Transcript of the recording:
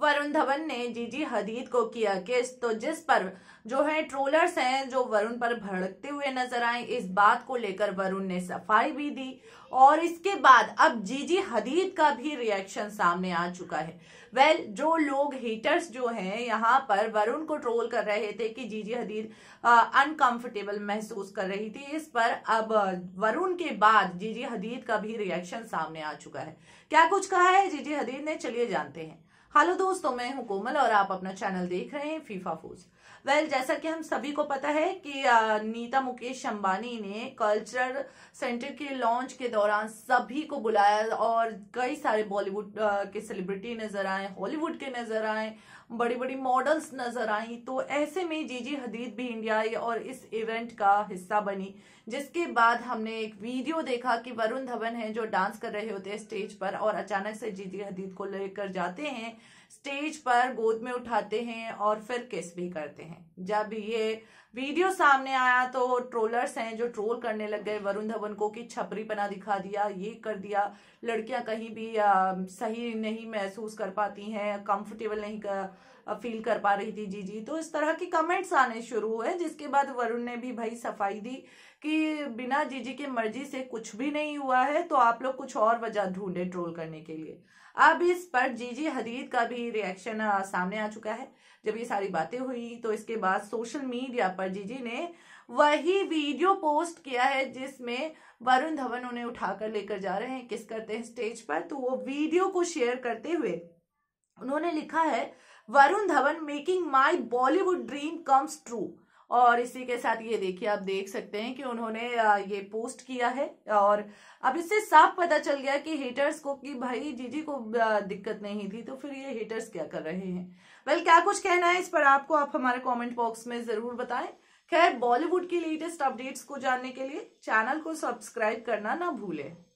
वरुण धवन ने जीजी हदीद को किया किस तो जिस पर जो है ट्रोलर्स हैं जो वरुण पर भड़कते हुए नजर आए इस बात को लेकर वरुण ने सफाई भी दी और इसके बाद अब जीजी हदीद का भी रिएक्शन सामने आ चुका है वेल well, जो लोग हीटर्स जो हैं यहाँ पर वरुण को ट्रोल कर रहे थे कि जीजी हदीद अनकंफर्टेबल महसूस कर रही थी इस पर अब वरुण के बाद जीजी हदीद का भी रिएक्शन सामने आ चुका है क्या कुछ कहा है जीजी हदीद ने चलिए जानते हैं हेलो दोस्तों मैं हूं कोमल और आप अपना चैनल देख रहे हैं फीफा फूज वेल well, जैसा कि हम सभी को पता है कि नीता मुकेश अंबानी ने कल्चर सेंटर के लॉन्च के दौरान सभी को बुलाया और कई सारे बॉलीवुड के सेलिब्रिटी नजर आए हॉलीवुड के नजर आए बड़ी बड़ी मॉडल्स नजर आई तो ऐसे में जीजी हदीद भी इंडिया आई और इस इवेंट का हिस्सा बनी जिसके बाद हमने एक वीडियो देखा कि वरुण धवन है जो डांस कर रहे होते हैं स्टेज पर और अचानक से जीजी हदीद को लेकर जाते हैं स्टेज पर गोद में उठाते हैं और फिर किस भी करते हैं जब ये वीडियो सामने आया तो ट्रोलर्स हैं जो ट्रोल करने लग गए वरुण धवन को कि छपरी पना दिखा दिया ये कर दिया लड़कियां कहीं भी आ, सही नहीं महसूस कर पाती हैं कंफर्टेबल नहीं कर फील कर पा रही थी जी जी तो इस तरह की कमेंट्स आने शुरू हुए जिसके बाद वरुण ने भी भाई सफाई दी कि बिना जीजी के मर्जी से कुछ भी नहीं हुआ है तो आप लोग कुछ और वजह ढूंढे ट्रोल करने के लिए अब इस पर जीजी जी मस्जिद का भी रिएक्शन सामने आ चुका है जब ये सारी बातें हुई तो इसके बाद सोशल मीडिया पर जीजी ने वही वीडियो पोस्ट किया है जिसमें वरुण धवन उन्हें उठाकर लेकर जा रहे हैं किस करते हैं स्टेज पर तो वो वीडियो को शेयर करते हुए उन्होंने लिखा है Varun Dhawan making my Bollywood dream comes true और इसी के साथ ये देखिए आप देख सकते हैं कि उन्होंने ये पोस्ट किया है और अब इससे साफ पता चल गया कि हेटर्स को कि भाई जीजी को दिक्कत नहीं थी तो फिर ये हेटर्स क्या कर रहे हैं वेल क्या कुछ कहना है इस पर आपको आप हमारे कॉमेंट बॉक्स में जरूर बताएं खैर बॉलीवुड की लेटेस्ट अपडेट्स को जानने के लिए चैनल को सब्सक्राइब करना ना भूलें